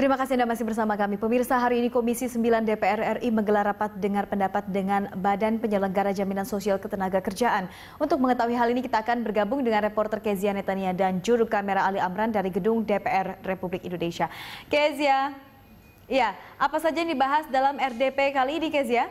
Terima kasih Anda masih bersama kami. Pemirsa, hari ini Komisi 9 DPR RI menggelar rapat dengar pendapat dengan Badan Penyelenggara Jaminan Sosial Ketenaga Kerjaan. Untuk mengetahui hal ini, kita akan bergabung dengan reporter Kezia Netania dan juru kamera Ali Amran dari Gedung DPR Republik Indonesia. Kezia, ya, apa saja yang dibahas dalam RDP kali ini Kezia?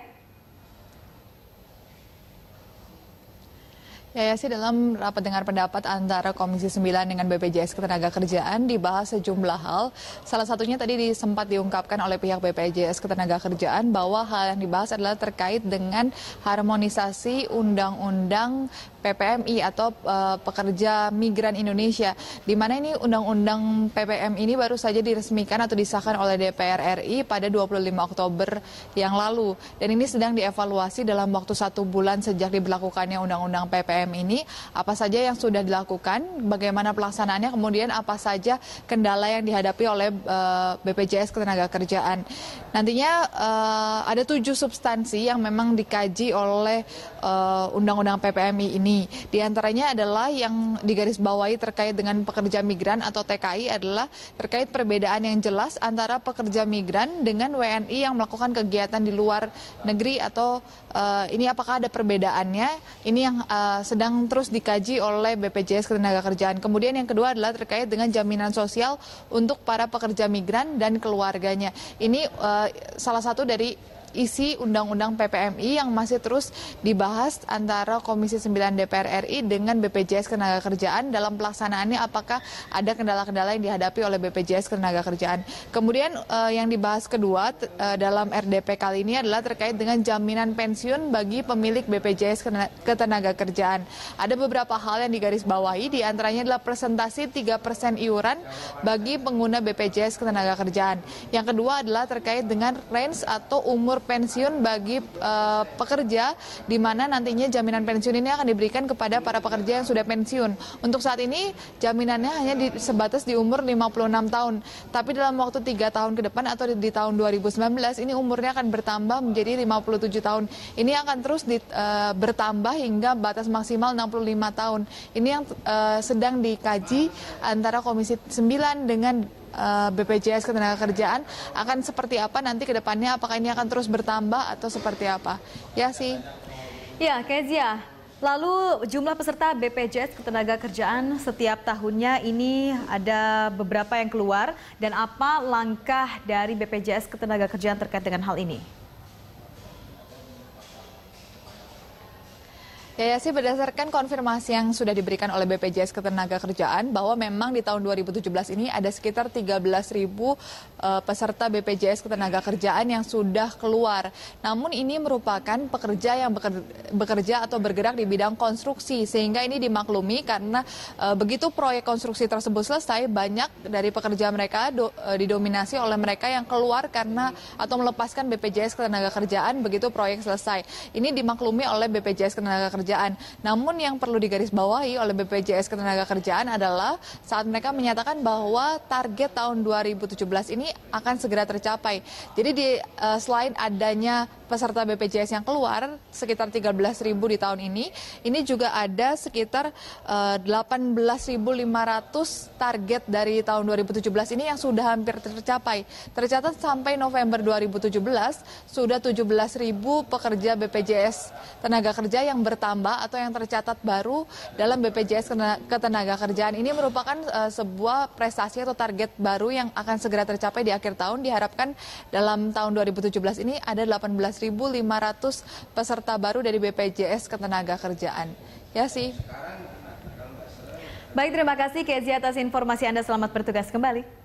Ya, ya sih dalam rapat dengar pendapat antara Komisi 9 dengan BPJS Ketenagakerjaan dibahas sejumlah hal. Salah satunya tadi disempat diungkapkan oleh pihak BPJS Ketenagakerjaan bahwa hal yang dibahas adalah terkait dengan harmonisasi undang-undang PPMI atau uh, pekerja migran Indonesia. Di mana ini undang-undang PPM ini baru saja diresmikan atau disahkan oleh DPR RI pada 25 Oktober yang lalu. Dan ini sedang dievaluasi dalam waktu satu bulan sejak diberlakukannya undang-undang PPM PPKM ini, apa saja yang sudah dilakukan, bagaimana pelaksanaannya, kemudian apa saja kendala yang dihadapi oleh uh, eh, BPJS Ketenagakerjaan. Nantinya eh, ada tujuh substansi yang memang dikaji oleh eh, Undang-Undang PPMI ini. Di antaranya adalah yang digarisbawahi terkait dengan pekerja migran atau TKI adalah terkait perbedaan yang jelas antara pekerja migran dengan WNI yang melakukan kegiatan di luar negeri atau uh, ini apakah ada perbedaannya? Ini yang uh, sedang terus dikaji oleh BPJS Ketenagakerjaan. Kemudian yang kedua adalah terkait dengan jaminan sosial untuk para pekerja migran dan keluarganya. Ini uh, salah satu dari isi Undang-Undang PPMI yang masih terus dibahas antara Komisi 9 DPR RI dengan BPJS Ketenagakerjaan dalam pelaksanaannya apakah ada kendala-kendala yang dihadapi oleh BPJS Ketenagakerjaan. Kemudian eh, yang dibahas kedua eh, dalam RDP kali ini adalah terkait dengan jaminan pensiun bagi pemilik BPJS Ketenagakerjaan. Ada beberapa hal yang digarisbawahi diantaranya adalah presentasi 3% iuran bagi pengguna BPJS Ketenagakerjaan. Yang kedua adalah terkait dengan range atau umur pensiun bagi uh, pekerja di mana nantinya jaminan pensiun ini akan diberikan kepada para pekerja yang sudah pensiun. Untuk saat ini jaminannya hanya di, sebatas di umur 56 tahun. Tapi dalam waktu 3 tahun ke depan atau di, di tahun 2019 ini umurnya akan bertambah menjadi 57 tahun. Ini akan terus di, uh, bertambah hingga batas maksimal 65 tahun. Ini yang uh, sedang dikaji antara Komisi 9 dengan Eh, BPJS Ketenagakerjaan akan seperti apa nanti ke depannya? Apakah ini akan terus bertambah atau seperti apa? Ya sih. Ya, Kezia. Lalu jumlah peserta BPJS Ketenagakerjaan setiap tahunnya ini ada beberapa yang keluar dan apa langkah dari BPJS Ketenagakerjaan terkait dengan hal ini? Ya, sih berdasarkan konfirmasi yang sudah diberikan oleh BPJS Ketenagakerjaan bahwa memang di tahun 2017 ini ada sekitar 13.000 uh, eh, peserta BPJS Ketenagakerjaan yang sudah keluar. Namun ini merupakan pekerja yang bekerja, bekerja atau bergerak di bidang konstruksi sehingga ini dimaklumi karena uh, begitu proyek konstruksi tersebut selesai banyak dari pekerja mereka do, uh, didominasi oleh mereka yang keluar karena atau melepaskan BPJS Ketenagakerjaan begitu proyek selesai. Ini dimaklumi oleh BPJS Ketenagakerjaan namun yang perlu digarisbawahi oleh BPJS Ketenagakerjaan adalah saat mereka menyatakan bahwa target tahun 2017 ini akan segera tercapai. Jadi di uh, selain adanya peserta BPJS yang keluar sekitar 13.000 di tahun ini, ini juga ada sekitar uh, eh, 18.500 target dari tahun 2017 ini yang sudah hampir tercapai. Tercatat sampai November 2017 sudah 17.000 pekerja BPJS tenaga kerja yang bertambah bertambah atau yang tercatat baru dalam BPJS ketenaga kerjaan ini merupakan uh, sebuah prestasi atau target baru yang akan segera tercapai di akhir tahun diharapkan dalam tahun 2017 ini ada 18.500 peserta baru dari BPJS ketenaga kerjaan ya sih Baik, terima kasih Kezia atas informasi Anda. Selamat bertugas kembali.